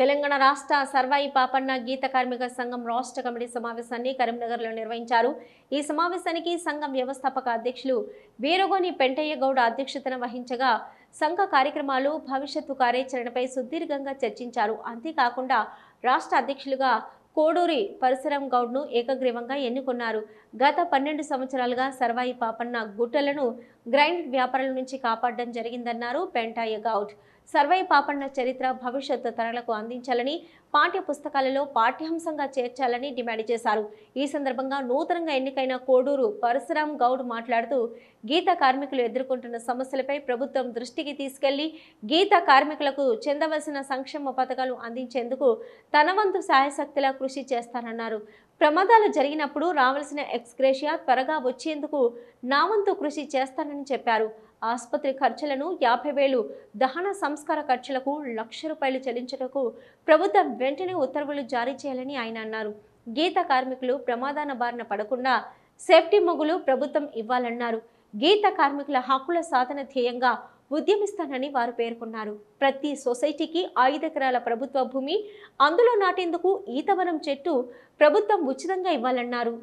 తెలంగాణ రాష్ట్ర సర్వాయి పాపన్న గీత కార్మిక సంఘం రాష్ట్ర కమిటీ సమావేశాన్ని కరీంనగర్లో నిర్వహించారు ఈ సమావేశానికి సంఘం వ్యవస్థాపక అధ్యక్షులు వీరగోని పెంటయ్య గౌడ అధ్యక్షతన వహించగా సంఘ కార్యక్రమాలు భవిష్యత్తు కార్యాచరణపై సుదీర్ఘంగా చర్చించారు అంతేకాకుండా రాష్ట్ర అధ్యక్షులుగా కోడూరి పరశురాం గౌడ్ను ఏకగ్రీవంగా ఎన్నుకున్నారు గత పన్నెండు సంవత్సరాలుగా సర్వాయి పాపన్న గుట్టలను గ్రైండ్ వ్యాపారుల నుంచి కాపాడడం జరిగిందన్నారు పెంటాయ గౌడ్ సర్వే పాపన్న చరిత్ర భవిష్యత్ తరలకు అందించాలని పాఠ్య పుస్తకాలలో పాఠ్యాంశంగా చేర్చాలని డిమాండ్ చేశారు ఈ సందర్భంగా నూతనంగా ఎన్నికైన కోడూరు పరశురాం గౌడ్ మాట్లాడుతూ గీత కార్మికులు ఎదుర్కొంటున్న సమస్యలపై ప్రభుత్వం దృష్టికి తీసుకెళ్లి గీత కార్మికులకు చెందవలసిన సంక్షేమ పథకాలు అందించేందుకు తన వంతు సాయశక్తిలా కృషి చేస్తానన్నారు ప్రమాదాలు జరిగినప్పుడు రావలసిన ఎక్స్గ్రేషియా త్వరగా వచ్చేందుకు నా వంతు కృషి చేస్తానని చెప్పారు ఆసుపత్రి ఖర్చులను యాభై వేలు దహన సంస్కార ఖర్చులకు లక్ష రూపాయలు చెల్లించటకు ప్రభుత్వం వెంటనే ఉత్తర్వులు జారీ చేయాలని ఆయన అన్నారు గీత కార్మికులు ప్రమాదాన బారిన పడకుండా సేఫ్టీ మొగులు ప్రభుత్వం ఇవ్వాలన్నారు గీత కార్మికుల హక్కుల సాధన ధ్యేయంగా ఉద్యమిస్తానని వారు పేర్కొన్నారు ప్రతి సొసైటీకి ఐదెకరాల ప్రభుత్వ భూమి అందులో నాటేందుకు ఈతవనం చెట్టు ప్రభుత్వం ఉచితంగా ఇవ్వాలన్నారు